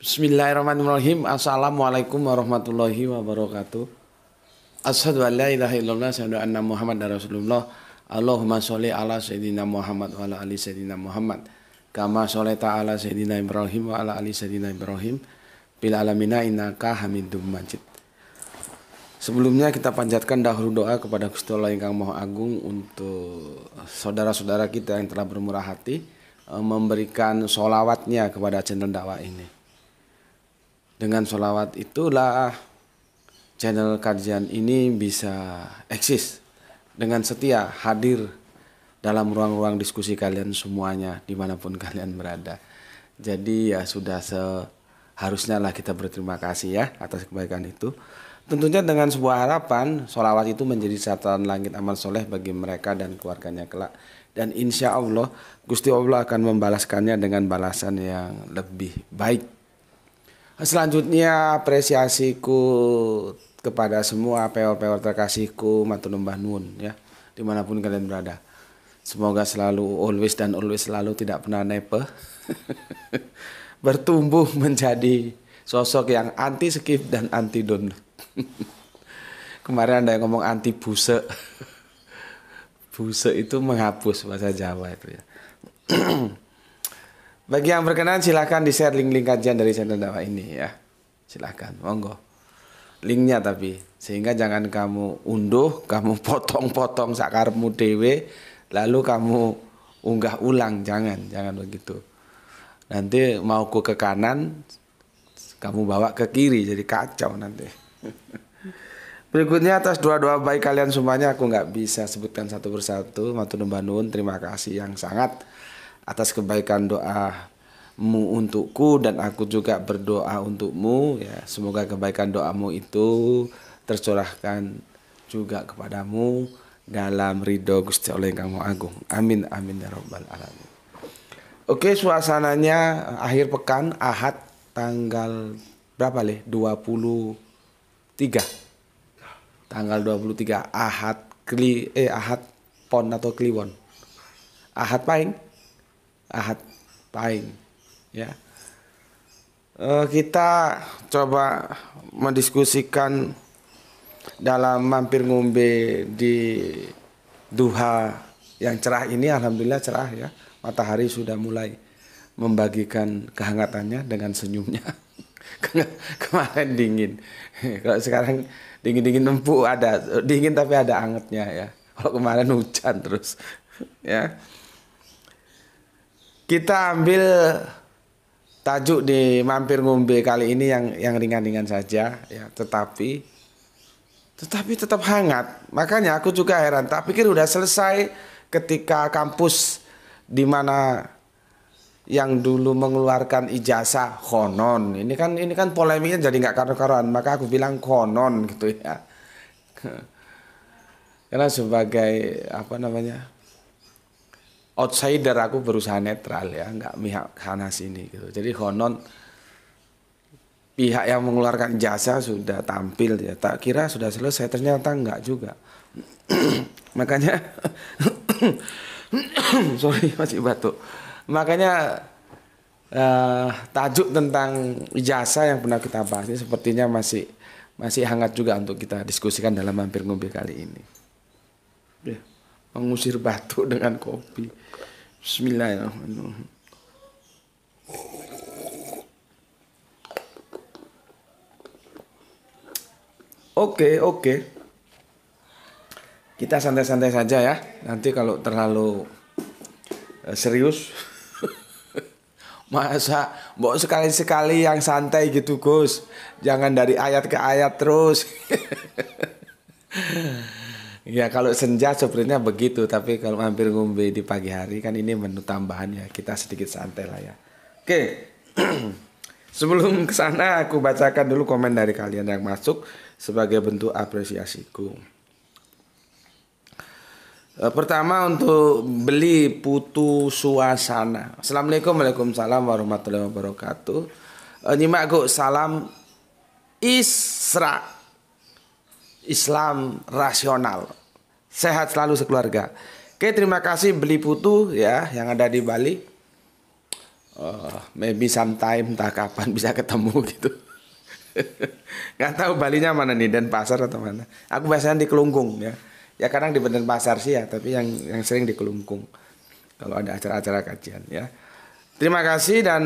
Bismillahirrahmanirrahim. Assalamualaikum warahmatullahi wabarakatuh. Asyhadu an la ilaha illallah wa anna Muhammadar Rasulullah. Allahumma sholli ala sayyidina Muhammad wa ala ali sayyidina Muhammad. Kama sholaita ala sayyidina Ibrahim wa ala ali sayyidina Ibrahim. Bil alamina innaka Hamidum Majid. Sebelumnya kita panjatkan dahulu doa kepada Gusti Allah Kang Maha Agung untuk saudara-saudara kita yang telah bermurah hati eh, memberikan solawatnya kepada channel dakwah ini dengan sholawat itulah channel kajian ini bisa eksis dengan setia hadir dalam ruang-ruang diskusi kalian semuanya dimanapun kalian berada. Jadi ya sudah seharusnya lah kita berterima kasih ya atas kebaikan itu. Tentunya dengan sebuah harapan, sholawat itu menjadi catatan langit amal soleh bagi mereka dan keluarganya kelak. Dan insya Allah, Gusti Allah akan membalaskannya dengan balasan yang lebih baik Selanjutnya apresiasiku kepada semua peor-peor terkasihku matur nembah nun, ya dimanapun kalian berada. Semoga selalu always dan always selalu tidak pernah nepe bertumbuh menjadi sosok yang anti skip dan anti don. Kemarin ada yang ngomong anti buse. buse itu menghapus bahasa Jawa itu ya. Bagi yang berkenan silahkan di share link-link kajian dari channel dakwah ini ya. Silahkan, monggo. Linknya tapi sehingga jangan kamu unduh, kamu potong-potong sakarmu dewe, lalu kamu unggah ulang, jangan, jangan begitu. Nanti mau ku ke kanan, kamu bawa ke kiri, jadi kacau nanti. Berikutnya atas dua-dua baik kalian semuanya aku nggak bisa sebutkan satu persatu. Matur nuwun, terima kasih yang sangat atas kebaikan doamu untukku dan aku juga berdoa untukmu ya semoga kebaikan doamu itu tercurahkan juga kepadamu dalam ridho Gusti Allah yang kamu agung amin amin ya robbal alamin Oke suasananya akhir pekan Ahad tanggal berapa leh tiga tanggal 23 Ahad kli eh Ahad pon atau kliwon Ahad paling Ahad pahing ya e, kita coba mendiskusikan dalam mampir ngombe di duha yang cerah ini alhamdulillah cerah ya matahari sudah mulai membagikan kehangatannya dengan senyumnya kemarin dingin kalau sekarang dingin dingin empuk ada dingin tapi ada angetnya ya kalau kemarin hujan terus ya kita ambil tajuk di mampir ngombe kali ini yang yang ringan-ringan saja ya, tetapi tetapi tetap hangat. Makanya aku juga heran, tak pikir udah selesai ketika kampus di mana yang dulu mengeluarkan ijazah konon. Ini kan ini kan polemiknya jadi nggak karu-karuan, maka aku bilang konon gitu ya. Karena sebagai apa namanya? outsider aku berusaha netral ya nggak pihak sana sini gitu jadi konon pihak yang mengeluarkan jasa sudah tampil ya tak kira sudah selesai ternyata nggak juga makanya sorry masih batuk makanya uh, tajuk tentang jasa yang pernah kita bahas ini sepertinya masih masih hangat juga untuk kita diskusikan dalam hampir ngumpir kali ini. Yeah mengusir batu dengan kopi. Bismillahirrahmanirrahim. Oke, okay, oke. Okay. Kita santai-santai saja ya. Nanti kalau terlalu eh, serius Masa mau sekali-sekali yang santai gitu Gus Jangan dari ayat ke ayat terus ya kalau senja sebenarnya begitu, tapi kalau hampir ngombe di pagi hari kan ini menu tambahan ya. Kita sedikit santai lah ya. Oke. Sebelum ke sana aku bacakan dulu komen dari kalian yang masuk sebagai bentuk apresiasiku. Eh, pertama untuk beli putu suasana. Assalamualaikum waalaikumsalam warahmatullahi wabarakatuh. Eh, nyimak kok salam Isra Islam rasional. Sehat selalu sekeluarga. Oke, terima kasih beli putu ya yang ada di Bali. Oh, maybe sometime entah kapan bisa ketemu gitu. Gak tahu Balinya mana nih dan pasar atau mana. Aku biasanya di Kelungkung ya. Ya kadang di pasar sih ya, tapi yang yang sering di Kelungkung. Kalau ada acara-acara kajian ya. Terima kasih dan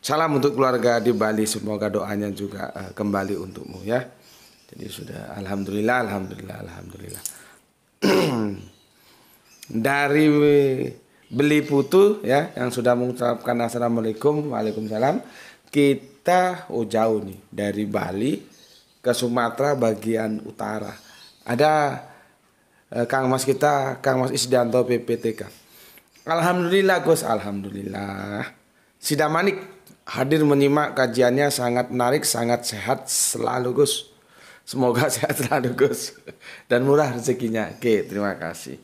salam untuk keluarga di Bali. Semoga doanya juga uh, kembali untukmu ya. Jadi sudah alhamdulillah alhamdulillah alhamdulillah. Dari beli putu ya yang sudah mengucapkan assalamualaikum waalaikumsalam kita oh jauh nih dari Bali ke Sumatera bagian utara ada eh, Kang Mas kita Kang Mas Isdanto PPTK Alhamdulillah Gus Alhamdulillah Sidamanik hadir menyimak kajiannya sangat menarik sangat sehat selalu Gus Semoga sehat selalu Gus dan murah rezekinya. Oke, terima kasih.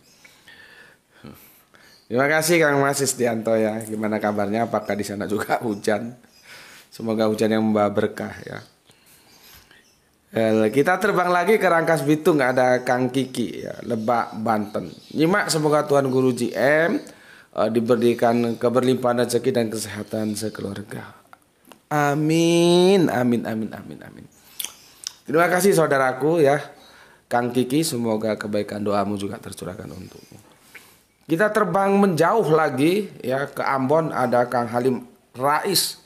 Terima kasih Kang Mas Istianto ya. Gimana kabarnya? Apakah di sana juga hujan? Semoga hujan yang membawa berkah ya. Eh, kita terbang lagi ke Rangkas Bitung ada Kang Kiki ya, Lebak Banten. Nyimak semoga Tuhan Guru GM uh, eh, diberikan keberlimpahan rezeki dan kesehatan sekeluarga. Amin, amin, amin, amin, amin. Terima kasih saudaraku ya. Kang Kiki, semoga kebaikan doamu juga tercurahkan untukmu. Kita terbang menjauh lagi ya ke Ambon ada Kang Halim Rais.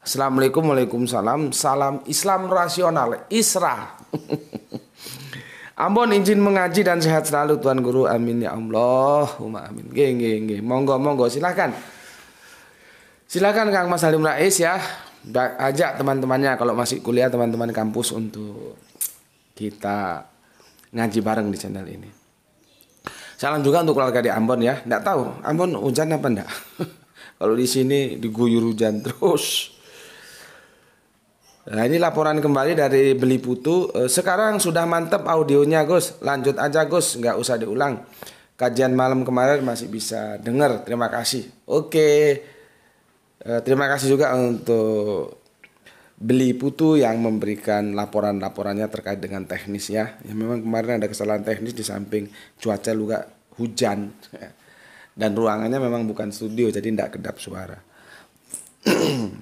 Assalamualaikum, waalaikumsalam. Salam Islam rasional, Isra. Ambon izin mengaji dan sehat selalu Tuan Guru. Amin ya Allah. amin. Geng, geng, geng. Monggo, monggo. Silahkan. Silakan Kang Mas Halim Rais ya ajak teman-temannya kalau masih kuliah teman-teman kampus untuk kita ngaji bareng di channel ini. Salam juga untuk keluarga di Ambon ya. Nggak tahu Ambon hujan apa enggak. kalau di sini diguyur hujan terus. Nah ini laporan kembali dari Beli Putu. Eh, sekarang sudah mantep audionya Gus. Lanjut aja Gus, nggak usah diulang. Kajian malam kemarin masih bisa dengar. Terima kasih. Oke. Eh, terima kasih juga untuk Beli Putu yang memberikan laporan-laporannya terkait dengan teknis Ya, ya memang kemarin ada kesalahan teknis di samping cuaca juga hujan ya. dan ruangannya memang bukan studio jadi tidak kedap suara.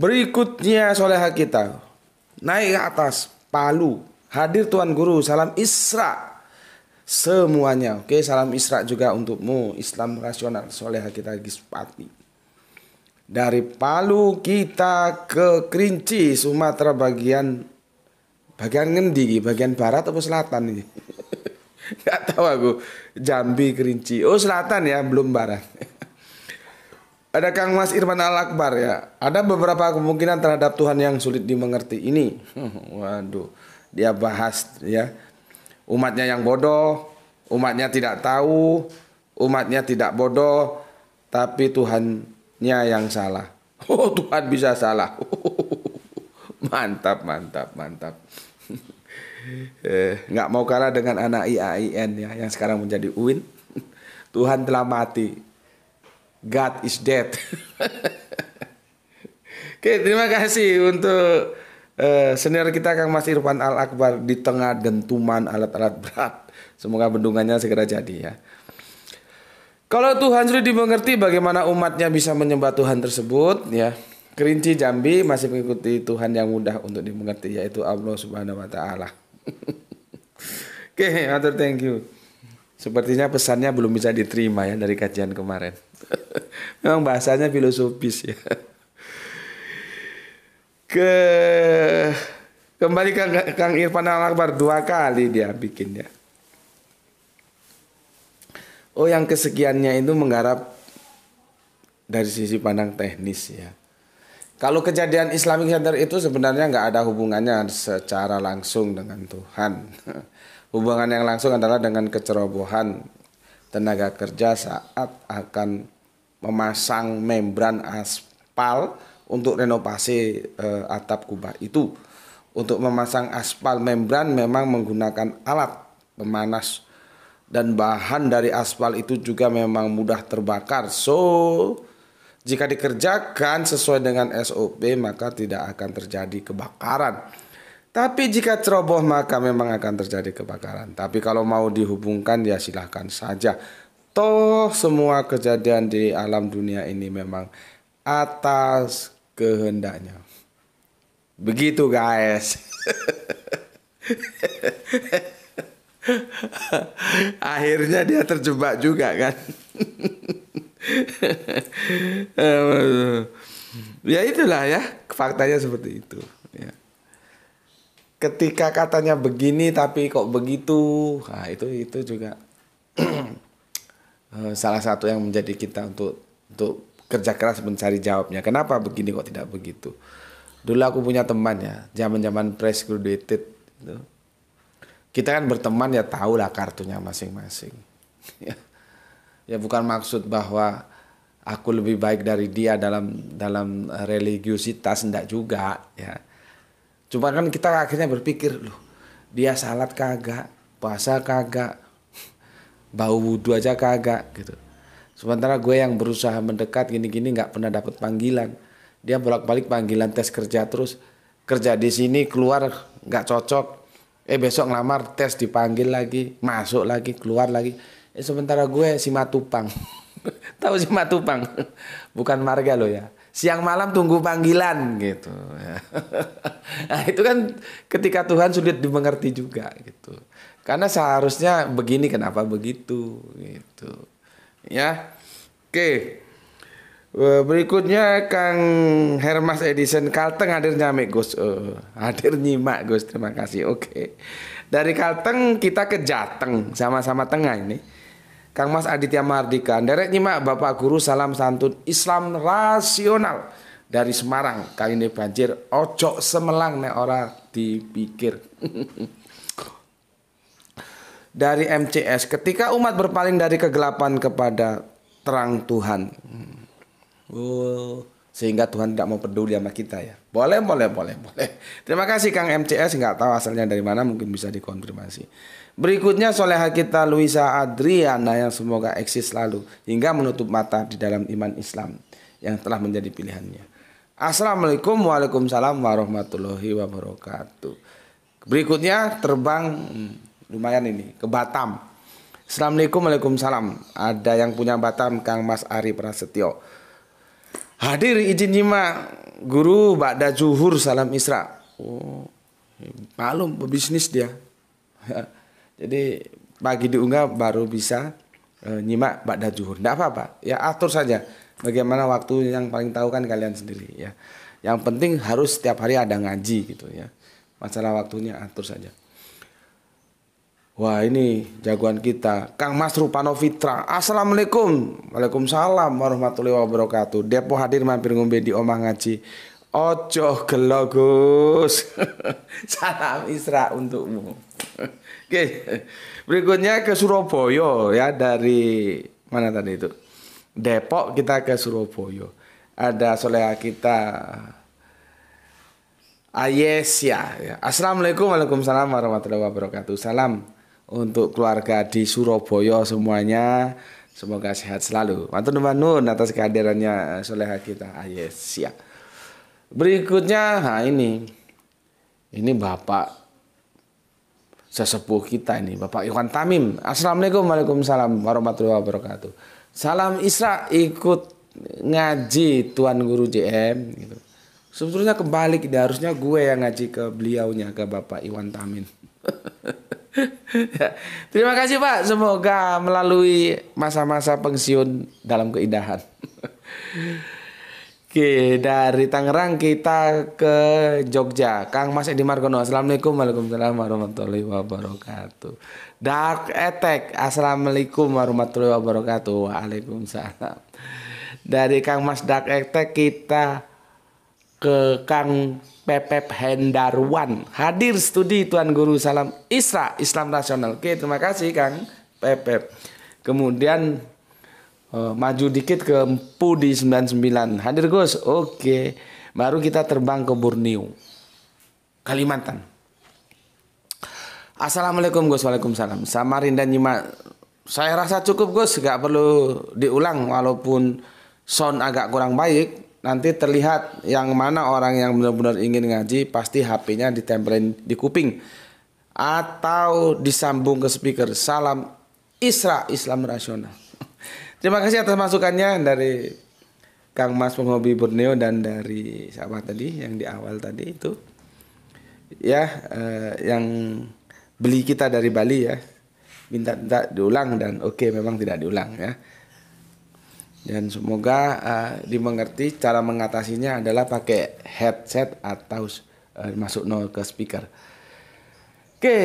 Berikutnya soleha kita naik ke atas Palu hadir Tuan Guru salam Isra semuanya oke salam Isra juga untukmu Islam rasional soleha kita Gispati dari Palu kita ke Kerinci Sumatera bagian bagian ngendi bagian barat atau selatan ini nggak tahu aku Jambi Kerinci oh selatan ya belum barat ada Kang Mas Irfan Al Akbar ya ada beberapa kemungkinan terhadap Tuhan yang sulit dimengerti ini waduh dia bahas ya umatnya yang bodoh umatnya tidak tahu umatnya tidak bodoh tapi Tuhan Nya yang salah. Oh Tuhan bisa salah. mantap, mantap, mantap. Eh, nggak mau kalah dengan anak IAIN ya yang sekarang menjadi UIN. Tuhan telah mati. God is dead. Oke, terima kasih untuk uh, senior kita Kang Mas Irfan Al Akbar di tengah dentuman alat-alat berat. Semoga bendungannya segera jadi ya. Kalau Tuhan sudah dimengerti bagaimana umatnya bisa menyembah Tuhan tersebut, ya. Kerinci Jambi masih mengikuti Tuhan yang mudah untuk dimengerti yaitu Allah Subhanahu wa taala. Oke, okay, other thank you. Sepertinya pesannya belum bisa diterima ya dari kajian kemarin. Memang bahasanya filosofis ya. Ke kembali Kang Kang Irfan Al Akbar dua kali dia bikinnya. Oh yang kesekiannya itu menggarap dari sisi pandang teknis ya. Kalau kejadian Islamic Center itu sebenarnya nggak ada hubungannya secara langsung dengan Tuhan. Hubungan yang langsung adalah dengan kecerobohan tenaga kerja saat akan memasang membran aspal untuk renovasi eh, atap kubah itu. Untuk memasang aspal membran memang menggunakan alat pemanas dan bahan dari aspal itu juga memang mudah terbakar. So, jika dikerjakan sesuai dengan SOP maka tidak akan terjadi kebakaran. Tapi jika ceroboh maka memang akan terjadi kebakaran. Tapi kalau mau dihubungkan ya silahkan saja. Toh semua kejadian di alam dunia ini memang atas kehendaknya. Begitu guys. akhirnya dia terjebak juga kan ya itulah ya faktanya seperti itu ya ketika katanya begini tapi kok begitu nah itu itu juga eh, salah satu yang menjadi kita untuk untuk kerja keras mencari jawabnya kenapa begini kok tidak begitu dulu aku punya teman ya zaman zaman fresh graduated itu kita kan berteman ya tahu lah kartunya masing-masing. Ya. ya bukan maksud bahwa aku lebih baik dari dia dalam dalam eh, religiusitas ndak juga ya. Cuma kan kita akhirnya berpikir loh, dia salat kagak, puasa kagak, bau wudhu aja kagak gitu. Sementara gue yang berusaha mendekat gini-gini nggak pernah dapat panggilan. Dia bolak-balik panggilan tes kerja terus kerja di sini keluar nggak cocok eh besok ngelamar tes dipanggil lagi masuk lagi keluar lagi eh sementara gue si matupang tahu si matupang bukan marga lo ya siang malam tunggu panggilan gitu nah itu kan ketika Tuhan sulit dimengerti juga gitu karena seharusnya begini kenapa begitu gitu ya oke okay. Eh, berikutnya Kang Hermas Edison Kalteng hadir nyamik Gus. Uh, hadir nyimak Gus. Terima kasih. Oke. Okay. Dari Kalteng kita ke Jateng sama-sama tengah ini. Kang Mas Aditya Mardika, derek nyimak Bapak Guru salam santun Islam rasional dari Semarang. Kali ini banjir ojo semelang nek ora dipikir. dari MCS, ketika umat berpaling dari kegelapan kepada terang Tuhan. Oh, sehingga Tuhan tidak mau peduli sama kita ya. Boleh, boleh, boleh, boleh. Terima kasih Kang MCS nggak tahu asalnya dari mana mungkin bisa dikonfirmasi. Berikutnya soleha kita Luisa Adriana yang semoga eksis selalu hingga menutup mata di dalam iman Islam yang telah menjadi pilihannya. Assalamualaikum Waalaikumsalam warahmatullahi wabarakatuh. Berikutnya terbang hmm, lumayan ini ke Batam. Assalamualaikum Waalaikumsalam. Ada yang punya Batam Kang Mas Ari Prasetyo. Hadir izin nyimak guru ba'da zuhur salam isra. Oh, malum bisnis dia. Jadi pagi diunggah baru bisa e, nyimak ba'da zuhur. Tidak apa-apa. Ya atur saja bagaimana waktu yang paling tahu kan kalian sendiri ya. Yang penting harus setiap hari ada ngaji gitu ya. Masalah waktunya atur saja. Wah ini jagoan kita Kang Mas Rupanovitra Assalamualaikum Waalaikumsalam warahmatullahi wabarakatuh Depo hadir mampir ngombe di omah ngaji Ojo gelogus Salam Isra untukmu Oke Berikutnya ke Surabaya ya Dari mana tadi itu Depok kita ke Surabaya Ada soleha kita Ayesya Assalamualaikum Waalaikumsalam warahmatullahi wabarakatuh Salam untuk keluarga di Surabaya semuanya semoga sehat selalu. mantun nuwun atas kehadirannya eh, soleha kita. Ah, yes, ya. Berikutnya, nah ini. Ini Bapak sesepuh kita ini, Bapak Iwan Tamim. Assalamualaikum Waalaikumsalam warahmatullahi wabarakatuh. Salam Isra ikut ngaji Tuan Guru JM gitu. Sebetulnya kebalik, harusnya gue yang ngaji ke beliaunya ke Bapak Iwan Tamim. Ya. Terima kasih Pak, semoga melalui masa-masa pensiun dalam keindahan. Oke, dari Tangerang kita ke Jogja. Kang Mas Edi Margono, Assalamualaikum Waalaikumsalam warahmatullahi wabarakatuh. Dark Etek. Assalamualaikum warahmatullahi wabarakatuh. Waalaikumsalam. Dari Kang Mas Dark Etek kita ke Kang Pepep Hendarwan. Hadir studi Tuan Guru Salam Isra Islam Nasional. Oke, terima kasih Kang Pepep. Kemudian uh, maju dikit ke Pudi 99. Hadir Gus. Oke. Baru kita terbang ke Borneo. Kalimantan. Assalamualaikum Gus. Waalaikumsalam. Samarin Samarinda Nyimak. Saya rasa cukup Gus, gak perlu diulang walaupun sound agak kurang baik nanti terlihat yang mana orang yang benar-benar ingin ngaji pasti HP-nya ditempelin di kuping atau disambung ke speaker. Salam Isra Islam Rasional. Terima kasih atas masukannya dari Kang Mas penghobi Borneo dan dari siapa tadi yang di awal tadi itu ya eh, yang beli kita dari Bali ya minta minta diulang dan oke okay, memang tidak diulang ya dan semoga uh, dimengerti cara mengatasinya adalah pakai headset atau uh, masuk nol ke speaker. Oke,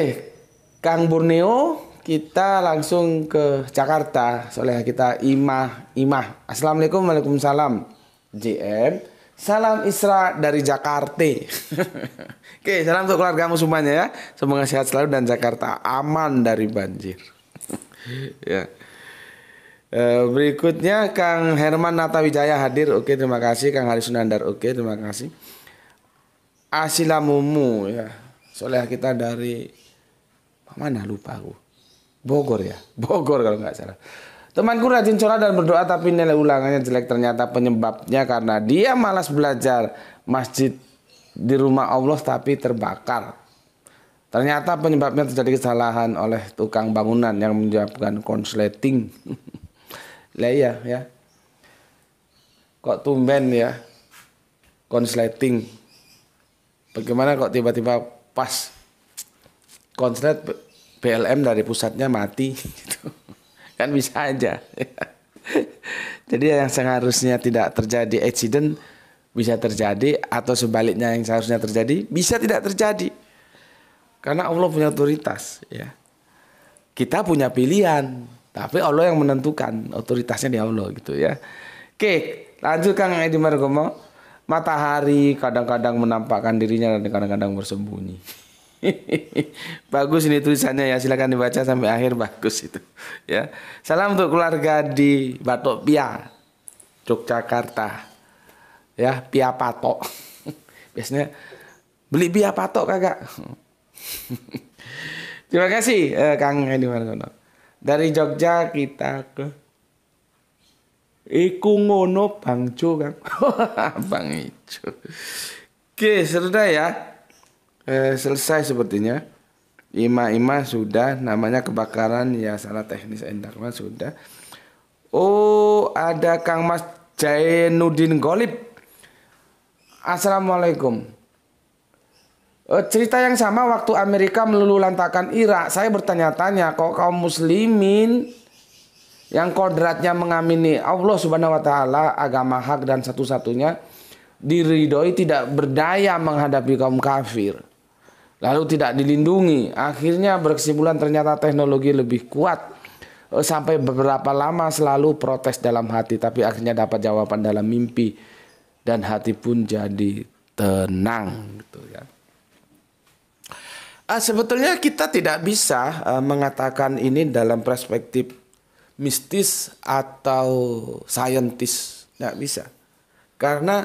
Kang Borneo, kita langsung ke Jakarta. Soalnya kita Imah, Imah. Assalamualaikum, waalaikumsalam. JM, salam Isra dari Jakarta. Oke, salam untuk keluargamu semuanya ya. Semoga sehat selalu dan Jakarta aman dari banjir. ya. yeah. Eh, berikutnya Kang Herman Natawijaya hadir. Oke, terima kasih Kang Haris Sunandar. Oke, terima kasih. Asilamumu ya. Soalnya kita dari mana lupa aku. Bogor ya. Bogor kalau nggak salah. Temanku rajin sholat dan berdoa tapi nilai ulangannya jelek ternyata penyebabnya karena dia malas belajar masjid di rumah Allah tapi terbakar. Ternyata penyebabnya terjadi kesalahan oleh tukang bangunan yang menyebabkan konsleting. Lah iya ya. Kok tumben ya konsleting. Bagaimana kok tiba-tiba pas konslet PLM dari pusatnya mati gitu. Kan bisa aja. Jadi yang seharusnya tidak terjadi accident bisa terjadi atau sebaliknya yang seharusnya terjadi bisa tidak terjadi. Karena Allah punya otoritas ya. Kita punya pilihan tapi Allah yang menentukan otoritasnya di Allah gitu ya. Oke, lanjut Kang Edi Margomo. Matahari kadang-kadang menampakkan dirinya dan kadang-kadang bersembunyi. bagus ini tulisannya ya, silakan dibaca sampai akhir bagus itu. Ya. Salam untuk keluarga di Batok Pia, Yogyakarta. Ya, Pia Patok. Biasanya beli Pia Patok kagak. Terima kasih eh, Kang Edi Margomo dari Jogja kita ke Iku ngono Bang Jo kan Bang Ijo Oke sudah ya eh, Selesai sepertinya Ima-ima sudah Namanya kebakaran ya salah teknis Endakman sudah Oh ada Kang Mas Jainuddin Golib Assalamualaikum Eh, cerita yang sama waktu Amerika lantakan Irak, saya bertanya-tanya kok kaum muslimin yang kodratnya mengamini Allah Subhanahu wa taala agama hak dan satu-satunya diridhoi tidak berdaya menghadapi kaum kafir. Lalu tidak dilindungi, akhirnya berkesimpulan ternyata teknologi lebih kuat eh, sampai beberapa lama selalu protes dalam hati tapi akhirnya dapat jawaban dalam mimpi dan hati pun jadi tenang gitu ya. Uh, sebetulnya kita tidak bisa uh, mengatakan ini dalam perspektif mistis atau saintis, tidak bisa. Karena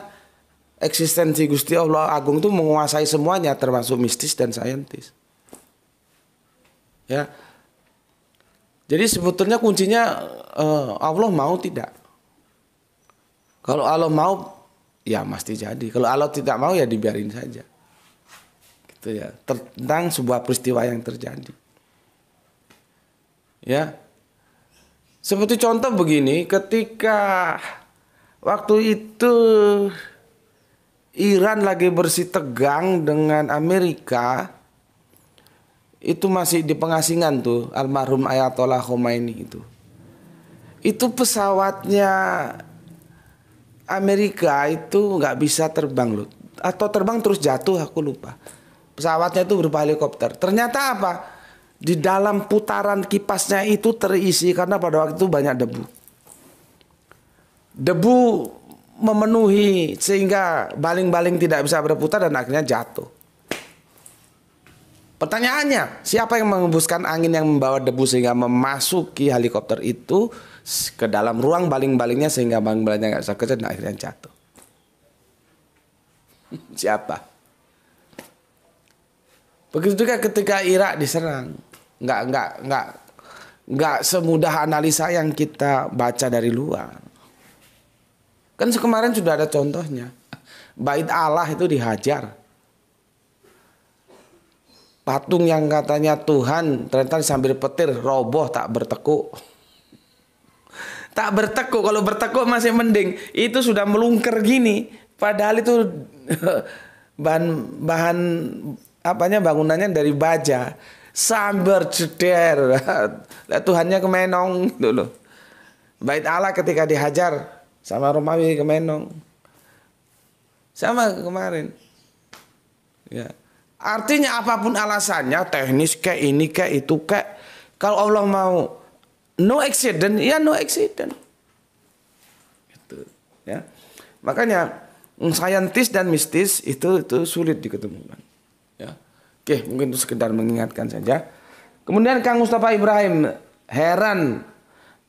eksistensi Gusti Allah Agung itu menguasai semuanya termasuk mistis dan saintis. Ya. Jadi sebetulnya kuncinya uh, Allah mau tidak. Kalau Allah mau ya pasti jadi. Kalau Allah tidak mau ya dibiarin saja itu ya tentang sebuah peristiwa yang terjadi ya seperti contoh begini ketika waktu itu Iran lagi bersih tegang dengan Amerika itu masih di pengasingan tuh almarhum Ayatollah Khomeini itu. Itu pesawatnya Amerika itu nggak bisa terbang loh atau terbang terus jatuh aku lupa pesawatnya itu berupa helikopter. Ternyata apa? Di dalam putaran kipasnya itu terisi karena pada waktu itu banyak debu. Debu memenuhi sehingga baling-baling tidak bisa berputar dan akhirnya jatuh. Pertanyaannya, siapa yang mengembuskan angin yang membawa debu sehingga memasuki helikopter itu ke dalam ruang baling-balingnya sehingga baling-balingnya nggak bisa kerja dan akhirnya jatuh? siapa? Begitu juga ketika Irak diserang, nggak nggak nggak nggak semudah analisa yang kita baca dari luar. Kan kemarin sudah ada contohnya, bait Allah itu dihajar. Patung yang katanya Tuhan ternyata sambil petir roboh tak bertekuk. Tak bertekuk, kalau bertekuk masih mending. Itu sudah melungker gini. Padahal itu bahan bahan apanya bangunannya dari baja sambar ceder lah Tuhannya kemenong Menong dulu. Gitu bait Allah ketika dihajar sama Romawi kemenong sama kemarin ya artinya apapun alasannya teknis kayak ini kayak itu kayak kalau Allah mau no accident ya no accident Itu, ya makanya mm, scientist dan mistis itu itu sulit diketemukan Oke, mungkin itu sekedar mengingatkan saja. Kemudian Kang Mustafa Ibrahim heran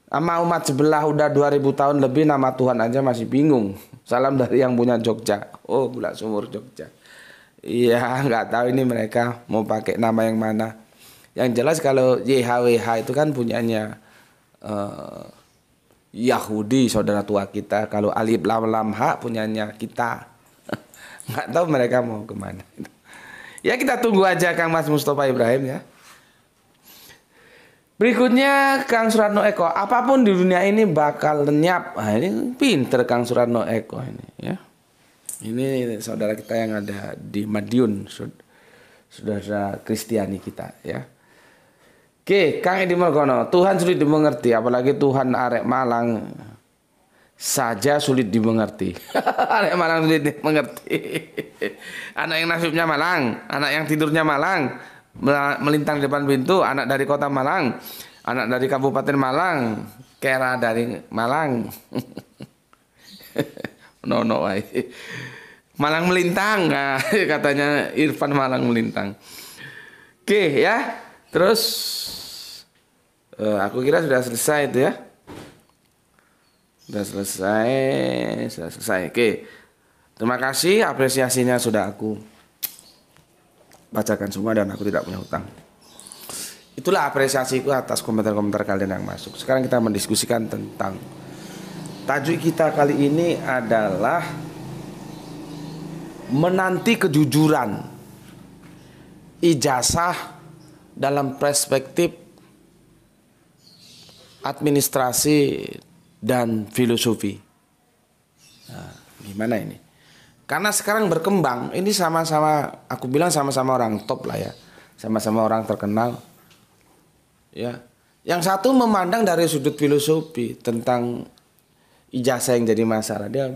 sama umat sebelah udah 2000 tahun lebih nama Tuhan aja masih bingung. Salam dari yang punya Jogja. Oh, gula sumur Jogja. Iya, nggak tahu ini mereka mau pakai nama yang mana. Yang jelas kalau YHWH itu kan punyanya uh, Yahudi saudara tua kita. Kalau Alif Lam Lam Ha punyanya kita. Nggak tahu mereka mau kemana. Ya kita tunggu aja Kang Mas Mustafa Ibrahim ya. Berikutnya Kang Suratno Eko, apapun di dunia ini bakal lenyap. Nah, ini pinter Kang Suratno Eko ini ya. Ini saudara kita yang ada di Madiun, saudara Kristiani kita ya. Oke, Kang Edi Margono, Tuhan sulit dimengerti, apalagi Tuhan arek malang saja sulit dimengerti. anak malang sulit dimengerti. anak yang nasibnya malang, anak yang tidurnya malang, melintang di depan pintu, anak dari kota Malang, anak dari kabupaten Malang, kera dari Malang. no no way. Malang melintang, ah, katanya Irfan Malang melintang. Oke ya, terus eh, aku kira sudah selesai itu ya. Sudah selesai, sudah selesai. Oke. Terima kasih apresiasinya sudah aku bacakan semua dan aku tidak punya hutang. Itulah apresiasiku atas komentar-komentar kalian yang masuk. Sekarang kita mendiskusikan tentang tajuk kita kali ini adalah menanti kejujuran ijazah dalam perspektif administrasi dan filosofi. Nah, gimana ini? Karena sekarang berkembang, ini sama-sama aku bilang sama-sama orang top lah ya. Sama-sama orang terkenal. Ya. Yang satu memandang dari sudut filosofi tentang ijazah yang jadi masalah. Dia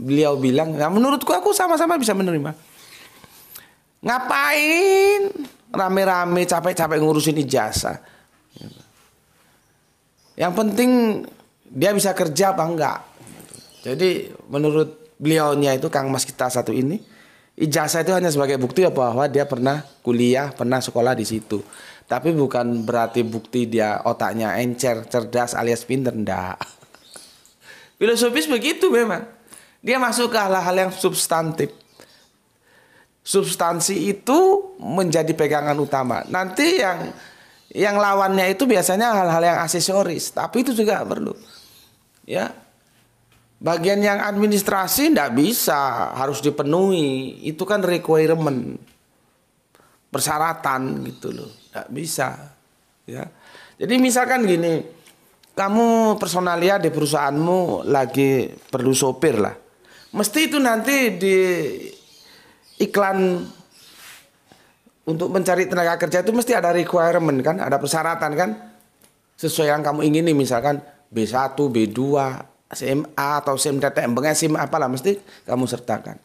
beliau bilang, nah menurutku aku sama-sama bisa menerima. Ngapain rame-rame capek-capek ngurusin ijazah? Gitu. Yang penting dia bisa kerja apa enggak. Jadi menurut beliaunya itu Kang Mas kita satu ini ijazah itu hanya sebagai bukti ya bahwa dia pernah kuliah, pernah sekolah di situ. Tapi bukan berarti bukti dia otaknya encer, cerdas alias pinter, ndak. Filosofis begitu memang. Dia masuk ke hal-hal yang substantif. Substansi itu menjadi pegangan utama. Nanti yang yang lawannya itu biasanya hal-hal yang aksesoris, tapi itu juga perlu ya bagian yang administrasi tidak bisa harus dipenuhi itu kan requirement persyaratan gitu loh tidak bisa ya jadi misalkan gini kamu personalia di perusahaanmu lagi perlu sopir lah mesti itu nanti di iklan untuk mencari tenaga kerja itu mesti ada requirement kan ada persyaratan kan sesuai yang kamu ingini misalkan B1, B2, SMA atau SIM TTM, SIM apalah mesti kamu sertakan.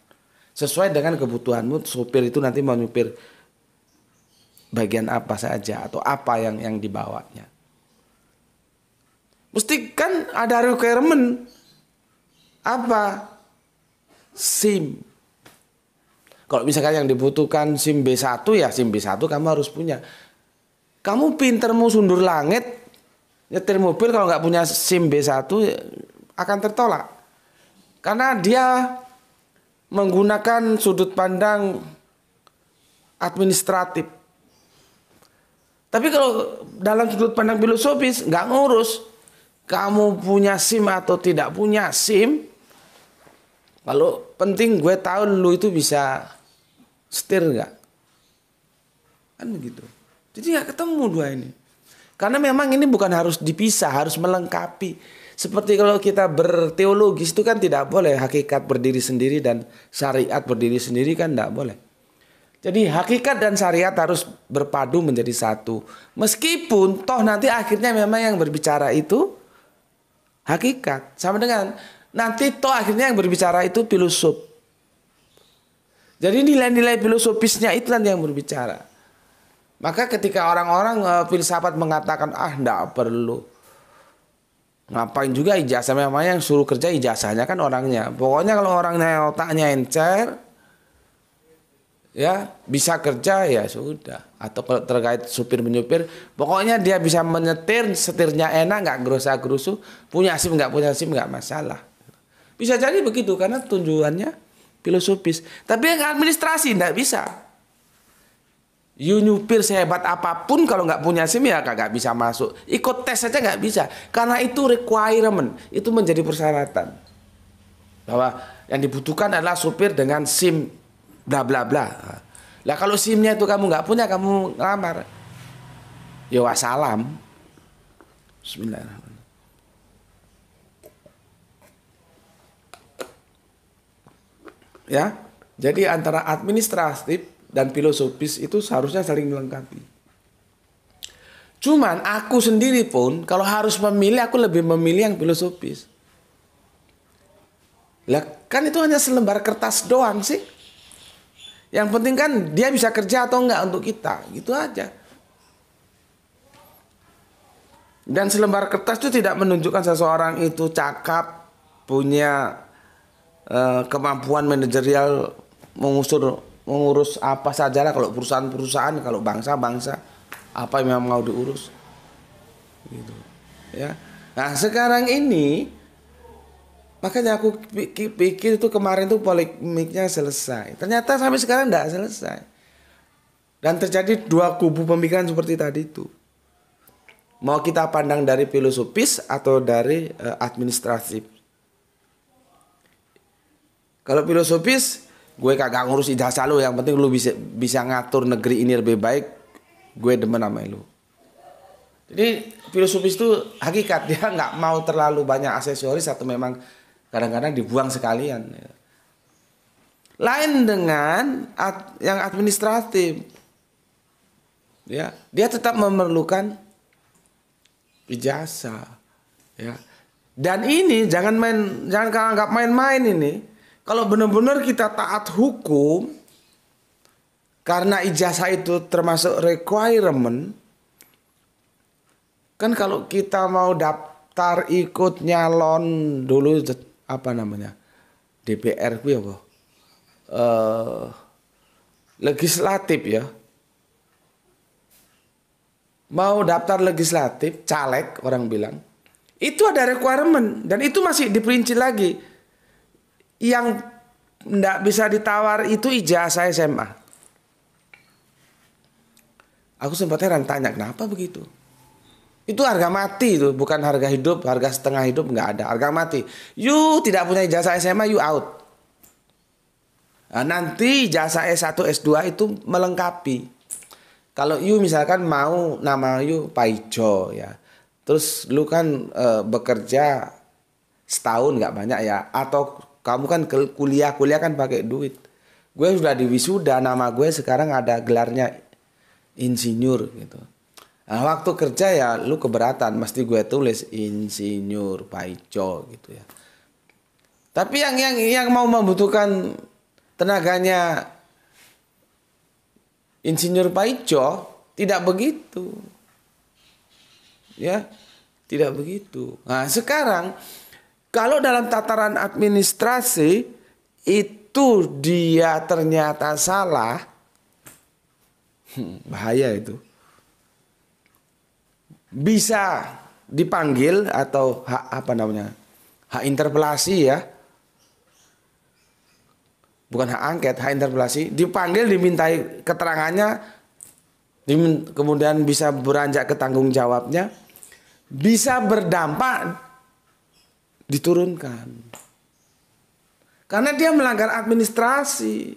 Sesuai dengan kebutuhanmu, sopir itu nanti mau nyupir bagian apa saja atau apa yang yang dibawanya. Mesti kan ada requirement apa SIM. Kalau misalkan yang dibutuhkan SIM B1 ya SIM B1 kamu harus punya. Kamu pintermu sundur langit nyetir mobil kalau nggak punya SIM B1 akan tertolak. Karena dia menggunakan sudut pandang administratif. Tapi kalau dalam sudut pandang filosofis nggak ngurus. Kamu punya SIM atau tidak punya SIM. Kalau penting gue tahu lu itu bisa setir nggak. Kan begitu. Jadi nggak ketemu dua ini. Karena memang ini bukan harus dipisah, harus melengkapi. Seperti kalau kita berteologis itu kan tidak boleh hakikat berdiri sendiri dan syariat berdiri sendiri kan tidak boleh. Jadi hakikat dan syariat harus berpadu menjadi satu. Meskipun toh nanti akhirnya memang yang berbicara itu hakikat. Sama dengan nanti toh akhirnya yang berbicara itu filosof. Jadi nilai-nilai filosofisnya itu nanti yang berbicara. Maka ketika orang-orang uh, filsafat mengatakan ah tidak perlu ngapain juga ijazah memang yang suruh kerja ijazahnya kan orangnya. Pokoknya kalau orangnya otaknya encer ya bisa kerja ya sudah atau kalau terkait supir menyupir pokoknya dia bisa menyetir setirnya enak nggak gerusa gerusu punya sim nggak punya sim nggak masalah bisa jadi begitu karena tujuannya filosofis tapi yang administrasi nggak bisa You nyupir sehebat apapun kalau nggak punya SIM ya kagak bisa masuk. Ikut tes saja nggak bisa karena itu requirement, itu menjadi persyaratan. Bahwa yang dibutuhkan adalah supir dengan SIM bla bla bla. Lah kalau SIM-nya itu kamu nggak punya kamu ngelamar. Ya wassalam. Bismillahirrahmanirrahim. Ya. Jadi antara administratif dan filosofis itu seharusnya saling melengkapi. Cuman aku sendiri pun kalau harus memilih aku lebih memilih yang filosofis. Lah kan itu hanya selembar kertas doang sih. Yang penting kan dia bisa kerja atau enggak untuk kita, gitu aja. Dan selembar kertas itu tidak menunjukkan seseorang itu cakap, punya uh, kemampuan manajerial mengusur mengurus apa sajalah kalau perusahaan-perusahaan kalau bangsa-bangsa apa yang mau diurus gitu ya nah sekarang ini makanya aku pikir, pikir itu kemarin tuh polemiknya selesai ternyata sampai sekarang tidak selesai dan terjadi dua kubu pemikiran seperti tadi itu mau kita pandang dari filosofis atau dari uh, eh, administratif. Kalau filosofis gue kagak ngurus ijazah lu yang penting lu bisa bisa ngatur negeri ini lebih baik gue demen sama lu jadi filosofis itu hakikat dia nggak mau terlalu banyak aksesoris atau memang kadang-kadang dibuang sekalian ya. lain dengan ad, yang administratif ya dia tetap memerlukan ijazah ya dan ini jangan main jangan anggap main-main ini kalau benar-benar kita taat hukum karena ijazah itu termasuk requirement kan kalau kita mau daftar ikut nyalon dulu apa namanya DPR ya, apa uh, eh, legislatif ya mau daftar legislatif caleg orang bilang itu ada requirement dan itu masih diperinci lagi yang tidak bisa ditawar itu ijazah SMA. Aku sempat heran tanya kenapa begitu. Itu harga mati itu, bukan harga hidup, harga setengah hidup nggak ada, harga mati. You tidak punya ijazah SMA, you out. Nah, nanti jasa S1, S2 itu melengkapi. Kalau you misalkan mau nama you Paijo ya. Terus lu kan e, bekerja setahun nggak banyak ya atau kamu kan kuliah kuliah kan pakai duit gue sudah di nama gue sekarang ada gelarnya insinyur gitu nah, waktu kerja ya lu keberatan mesti gue tulis insinyur paico gitu ya tapi yang yang yang mau membutuhkan tenaganya insinyur paico tidak begitu ya tidak begitu nah sekarang kalau dalam tataran administrasi itu dia ternyata salah, hmm, bahaya itu. Bisa dipanggil atau hak apa namanya? Hak interpelasi ya. Bukan hak angket, hak interpelasi, dipanggil dimintai keterangannya kemudian bisa beranjak ke tanggung jawabnya bisa berdampak diturunkan. Karena dia melanggar administrasi.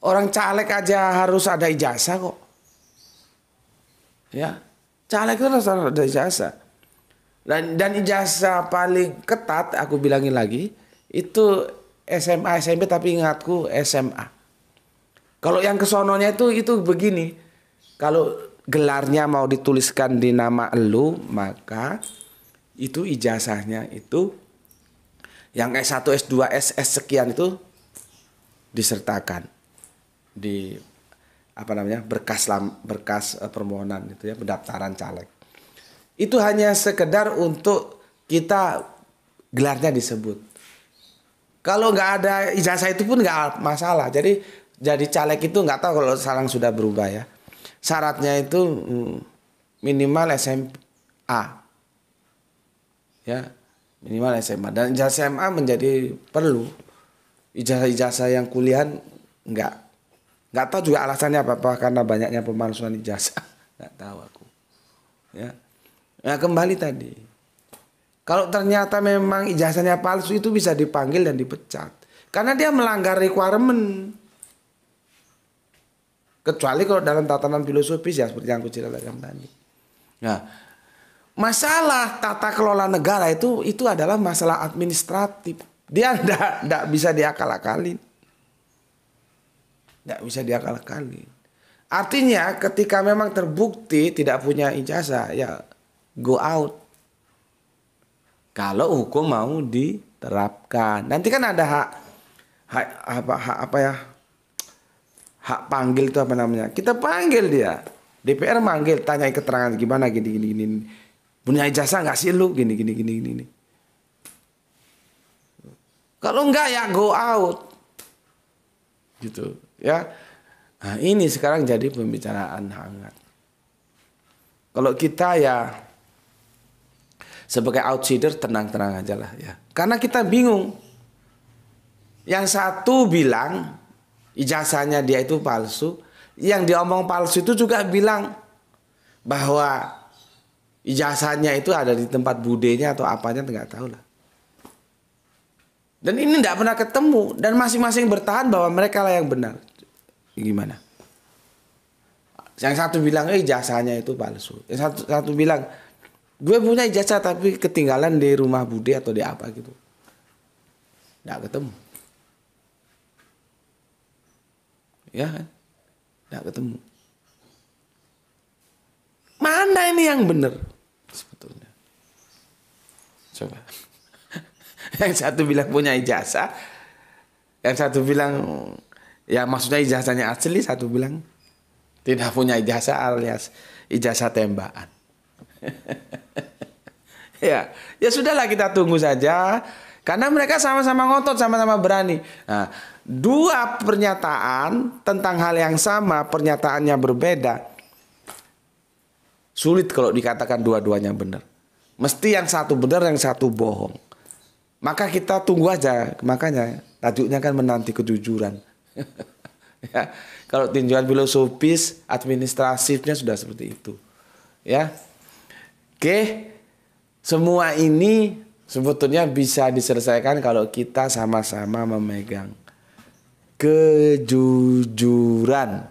Orang caleg aja harus ada ijazah kok. Ya, caleg itu harus ada ijazah. Dan, dan ijazah paling ketat, aku bilangin lagi, itu SMA, SMP tapi ingatku SMA. Kalau yang kesononya itu itu begini. Kalau gelarnya mau dituliskan di nama elu, maka itu ijazahnya itu yang S1, S2, s sekian itu disertakan di apa namanya berkas lam, berkas eh, permohonan itu ya pendaftaran caleg itu hanya sekedar untuk kita gelarnya disebut kalau nggak ada ijazah itu pun nggak masalah jadi jadi caleg itu nggak tahu kalau sarang sudah berubah ya syaratnya itu mm, minimal SMA ya minimal SMA dan ijazah SMA menjadi perlu ijazah-ijazah yang kuliah nggak nggak tahu juga alasannya apa apa karena banyaknya pemalsuan ijazah nggak tahu aku ya nah kembali tadi kalau ternyata memang ijazahnya palsu itu bisa dipanggil dan dipecat karena dia melanggar requirement kecuali kalau dalam tatanan filosofis ya seperti yang aku ceritakan tadi nah Masalah tata kelola negara itu itu adalah masalah administratif. Dia tidak ndak bisa diakal-akalin. Ndak bisa diakal-akalin. Artinya ketika memang terbukti tidak punya ijazah ya go out. Kalau hukum mau diterapkan. Nanti kan ada hak hak apa hak apa ya? Hak panggil itu apa namanya? Kita panggil dia. DPR manggil tanya keterangan gimana gini gini punya ijazah nggak sih lu gini gini gini gini kalau enggak ya go out gitu ya nah, ini sekarang jadi pembicaraan hangat kalau kita ya sebagai outsider tenang-tenang aja lah ya karena kita bingung yang satu bilang ijazahnya dia itu palsu yang diomong palsu itu juga bilang bahwa ijazahnya itu ada di tempat budenya atau apanya nggak tahu lah. Dan ini tidak pernah ketemu dan masing-masing bertahan bahwa mereka lah yang benar. Gimana? Yang satu bilang eh ijazahnya itu palsu. Yang satu satu bilang gue punya ijazah tapi ketinggalan di rumah bude atau di apa gitu. Tidak ketemu. Ya kan? Tidak ketemu. Mana ini yang benar? Sebetulnya. Coba. yang satu bilang punya ijazah, yang satu bilang ya maksudnya ijazahnya asli, satu bilang tidak punya ijazah alias ijazah tembakan. ya, ya sudahlah kita tunggu saja karena mereka sama-sama ngotot, sama-sama berani. Nah, dua pernyataan tentang hal yang sama, pernyataannya berbeda. Sulit kalau dikatakan dua-duanya benar. Mesti yang satu benar, yang satu bohong. Maka kita tunggu aja. Makanya tajuknya kan menanti kejujuran. ya, kalau tinjauan filosofis, administratifnya sudah seperti itu. Ya. Oke. Semua ini sebetulnya bisa diselesaikan kalau kita sama-sama memegang kejujuran.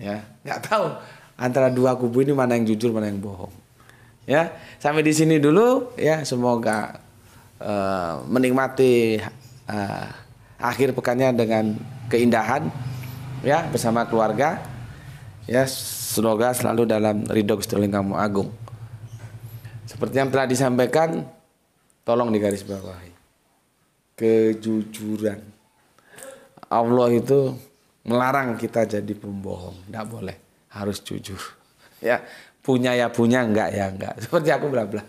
Ya, nggak tahu antara dua kubu ini mana yang jujur mana yang bohong ya sampai di sini dulu ya semoga uh, menikmati uh, akhir pekannya dengan keindahan ya bersama keluarga ya semoga selalu dalam ridho Gusti kamu agung seperti yang telah disampaikan tolong digarisbawahi kejujuran Allah itu melarang kita jadi pembohong tidak boleh harus jujur. Ya, punya ya punya, enggak ya enggak. Seperti aku bla bla.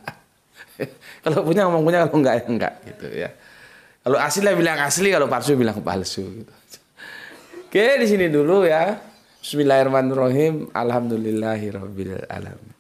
kalau punya ngomong punya, kalau enggak ya enggak gitu ya. Kalau asli lah bilang asli, kalau palsu bilang palsu gitu. Oke, di sini dulu ya. Bismillahirrahmanirrahim. Alhamdulillahirabbil